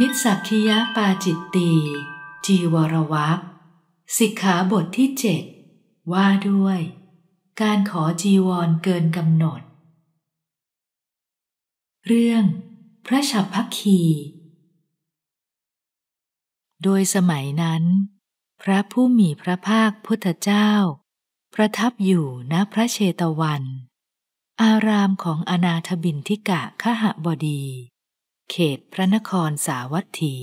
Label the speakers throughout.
Speaker 1: นิสักคียปาจิตตีจีวรวัตสิกขาบทที่เจ็ดว่าด้วย การขอจีวรเกินกำหนด เรื่อง พระฉับพักคีโดยสมัยนั้น พระผู้มีพระภาคพุทธเจ้า ประทับอยู่ณพระเชตวัน อารามของอนาถบินทิกะขหบดีเขตพระนครสาวัตถี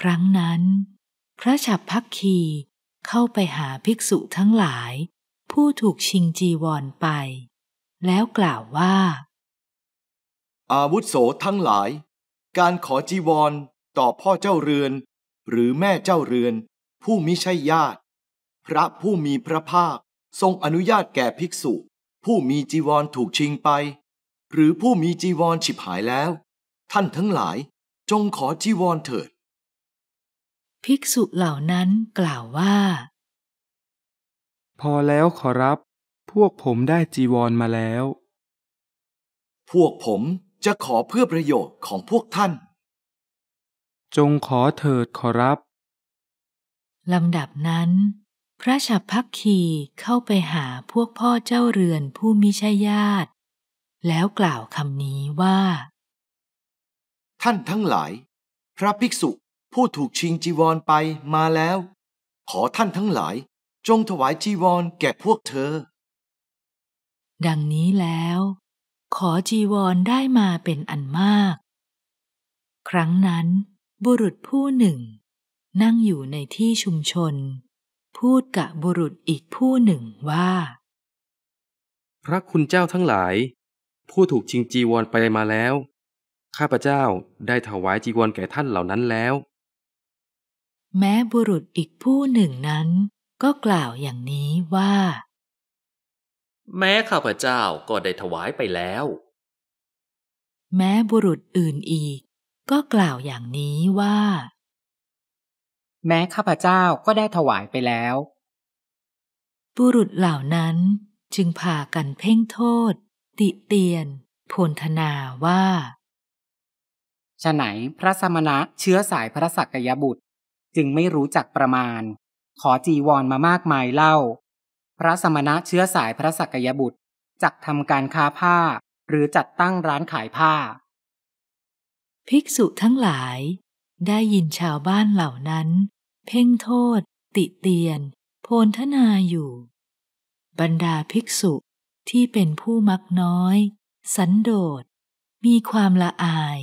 Speaker 1: ครั้งนั้นพระฉับพักคีเข้าไปหาภิกษุทั้งหลาย ผู้ถูกชิงจีวรไป แล้วกล่าวว่า
Speaker 2: อาวุโสทั้งหลาย การขอจีวรต่อพ่อเจ้าเรือน หรือแม่เจ้าเรือน ผู้มิใช่ญาติ พระผู้มีพระภาคทรงอนุญาตแก่ภิกษุ ผู้มีจีวรถูกชิงไปหรือผู้มีจีวรฉิบหายแล้ว ท่านทั้งหลาย จงขอจีวรเถิด
Speaker 1: ภิกษุเหล่านั้นกล่าวว่า
Speaker 2: พอแล้วขอรับ พวกผมได้จีวรมาแล้ว พวกผมจะขอเพื่อประโยชน์ของพวกท่าน จงขอเถิดขอรับ
Speaker 1: ลำดับนั้น พระฉับพักคีเข้าไปหาพวกพ่อเจ้าเรือนผู้มิใช่ญาติแล้วกล่าวคำนี้ว่า
Speaker 2: ท่านทั้งหลาย พระภิกษุผู้ถูกชิงจีวรไปมาแล้วขอท่านทั้งหลายจงถวายจีวรแก่พวกเธอ ดังน
Speaker 1: ี้แล้ว ขอจีวรได้มาเป็นอันมาก ครั้งนั้น บุรุษผู้หนึ่ง นั่งอยู่ในที่ชุมชน พูดกับบุรุษอีกผู้หนึ่งว่า
Speaker 2: พระคุณเจ้าทั้งหลายผู้ถูกชิงจีวร ไปมาแล้ว ข้าพเจ้าได้ถวายจีวรแก่ท่านเหล่านั้นแล้ว
Speaker 1: แม้บุรุษอีกผู้หนึ่งนั้น ก็กล่าวอย่างนี้ว่า
Speaker 2: แม้ข้าพเจ้าก็ได้ถวายไปแล้ว
Speaker 1: แม้บุรุษอื่นอีก ก็กล่าวอย่างนี้ว่า แม้ข้าพเจ้าก็ได้ถวายไปแล้ว บุรุษเหล่านั้นจึงพากันเพ่งโทษติเตียนพลธนาว่า
Speaker 2: ฉะไหนพระสมณะเชื้อสายพระสักยบุตรจึงไม่รู้จักประมาณ ขอจีวรมามากมายเล่า พระสมณะเชื้อสายพระสักยบุตรจักทำการค้าผ้าหรือจัดตั้งร้านขายผ้า ภิกษุ
Speaker 1: ทั้งหลายได้ยินชาวบ้านเหล่านั้น เพ่งโทษ ติเตียน โพนทนาอยู่ บรรดาภิกษุที่เป็นผู้มักน้อย สันโดษมีความละอาย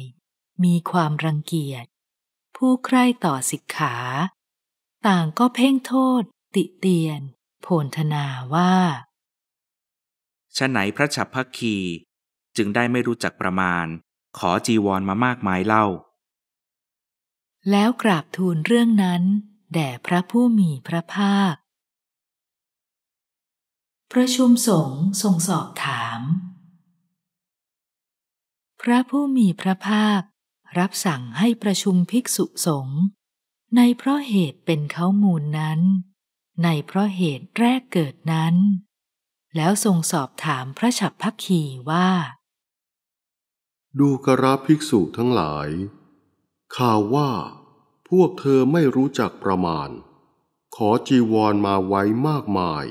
Speaker 1: มีความรังเกียจ ผู้ใคร่ต่อสิกขา ต่างก็เพ่งโทษ ติเตียนโผนธนาว่าชะไหนพระฉับพักคี จึงได้ไม่รู้จักประมาณ ขอจีวรมามากมายเล่า แล้วกราบทูลเรื่องนั้น แด่พระผู้มีพระภาคประชุมสงฆ์ทรงสอบถาม พระผู้มีพระภาครับสั่งให้ประชุมภิกษุสงฆ์ในเพราะเหตุเป็นเขามูลนั้น ในเพราะเหตุแรกเกิดนั้น แล้วทรงสอบถามพระฉับพักขีว่า
Speaker 2: ดูกระภิกษุทั้งหลายข่าวว่า พวกเธอไม่รู้จักประมาณ ขอจีวรมาไว้มากมาย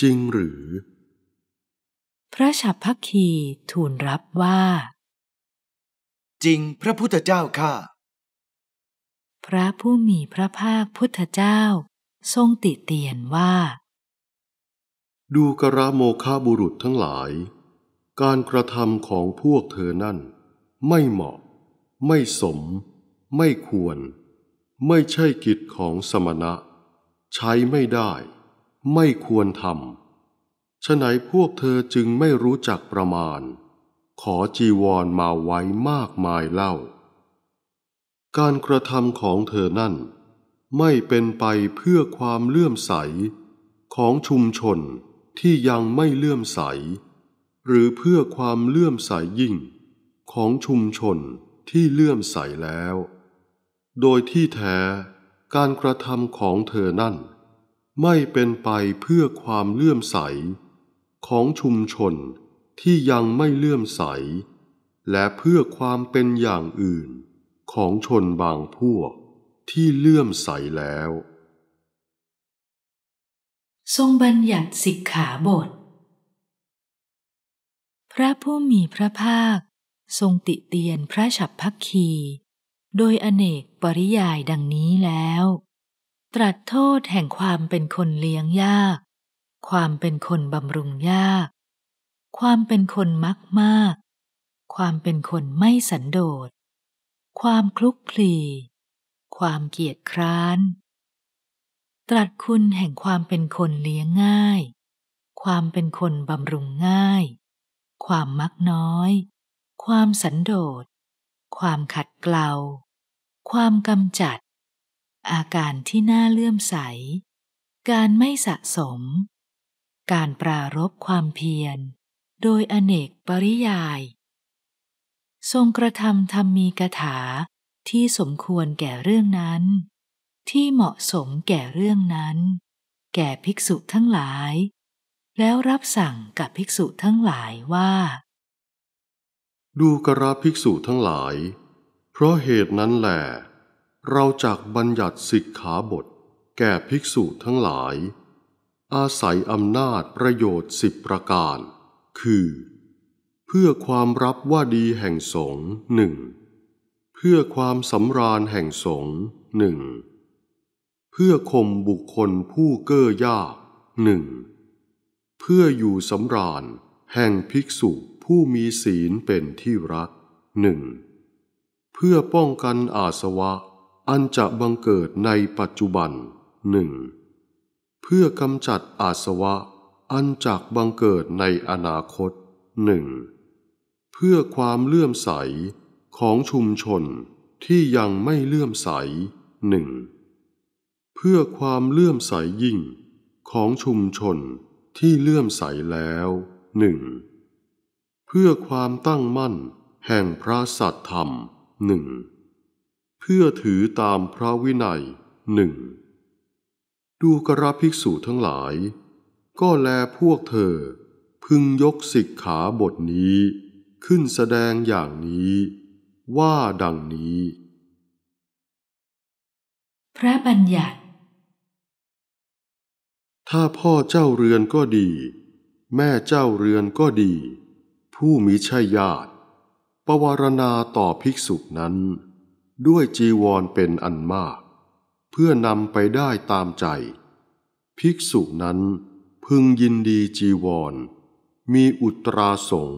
Speaker 2: จริงหรือ
Speaker 1: พระฉับพักคีทูลรับว่า
Speaker 2: จริงพระพุทธเจ้าค่ะ
Speaker 1: พระผู้มีพระภาคพุทธเจ้า ทรงติเตียนว่า
Speaker 2: ดูกระโมคาบุรุษทั้งหลาย การกระทำของพวกเธอนั่น ไม่เหมาะ ไม่สม ไม่ควร ไม่ใช่กิจของสมณะ ใช้ไม่ได้ไม่ควรทำฉะไหนพวกเธอจึงไม่รู้จักประมาณ ขอจีวรมาไว้มากมายเล่า การกระทำของเธอนั่น ไม่เป็นไปเพื่อความเลื่อมใส ของชุมชนที่ยังไม่เลื่อมใส หรือเพื่อความเลื่อมใสยิ่ง ของชุมชนที่เลื่อมใสแล้ว โดยที่แท้ การกระทำของเธอนั่นไม่เป็นไปเพื่อความเลื่อมใส ของชุมชนที่ยังไม่เลื่อมใส และเพื่อความเป็นอย่างอื่นของชนบางพวกที่เลื่อมใสแล้ว
Speaker 1: ทรงบัญญัติสิกขาบท พระผู้มีพระภาคทรงติเตียนพระฉับพักคีโดยอเนกปริยายดังนี้แล้วตรัสโทษแห่งความเป็นคนเลี้ยงยาก ความเป็นคนบำรุงยาก ความเป็นคนมักมาก ความเป็นคนไม่สันโดษ ความคลุกคลี ความเกียจคร้าน ตรัสคุณแห่งความเป็นคนเลี้ยงง่าย ความเป็นคนบำรุงง่าย ความมักน้อย ความสันโดษ ความขัดเกลา ความกำจัดอาการที่น่าเลื่อมใส การไม่สะสม การปรารบความเพียร โดยอเนกปริยาย ทรงกระทำธรรมีกถาที่สมควรแก่เรื่องนั้น ที่เหมาะสมแก่เรื่องนั้น แก่ภิกษุทั้งหลาย แล้วรับสั่งกับภิกษุทั้งหลาย
Speaker 2: ว่า ดูกระภิกษุทั้งหลาย เพราะเหตุนั้นแหละเราจากบัญญัติสิกขาบท แก่ภิกษุทั้งหลาย อาศัยอำนาจประโยชน์สิบประการ คือ เพื่อความรับว่าดีแห่งสงหนึ่งเพื่อความสำราญแห่งสงหนึ่งเพื่อข่มบุคคลผู้เก้อยากหนึ่งเพื่ออยู่สำราญแห่งภิกษุผู้มีศีลเป็นที่รักหนึ่งเพื่อป้องกันอาสวะอันจะบังเกิดในปัจจุบันหนึ่งเพื่อกำจัดอาสวะอันจากบังเกิดในอนาคตหนึ่งเพื่อความเลื่อมใสของชุมชนที่ยังไม่เลื่อมใสหนึ่งเพื่อความเลื่อมใสยิ่ง ของชุมชนที่เลื่อมใสแล้วหนึ่งเพื่อความตั้งมั่นแห่งพระสัตธรรมหนึ่งเพื่อถือตามพระวินัยหนึ่ง ดูกระภิกษุทั้งหลาย ก็แลพวกเธอ พึงยกสิกขาบทนี้ ขึ้นแสดงอย่างนี้ ว่าดังนี้
Speaker 1: พระบัญญัติ
Speaker 2: ถ้าพ่อเจ้าเรือนก็ดี แม่เจ้าเรือนก็ดี ผู้มีช่ญาติปวารณาต่อภิกษุนั้นด้วยจีวรเป็นอันมาก เพื่อนำไปได้ตามใจ ภิกษุนั้นพึงยินดีจีวร มีอุตราสง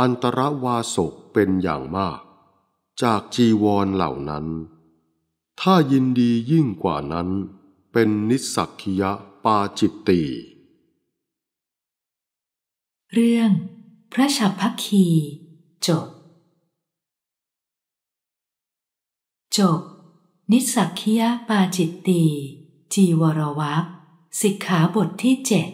Speaker 2: อันตรวาสกเป็นอย่างมาก จากจีวรเหล่านั้น ถ้ายินดียิ่งกว่านั้นเป็นนิสักคียะปาจิตตี
Speaker 1: เรื่องพระฉับพักคีจบจบนิสักคียปาจิตตีจีวรวัคสิกขาบทที่เจ็ด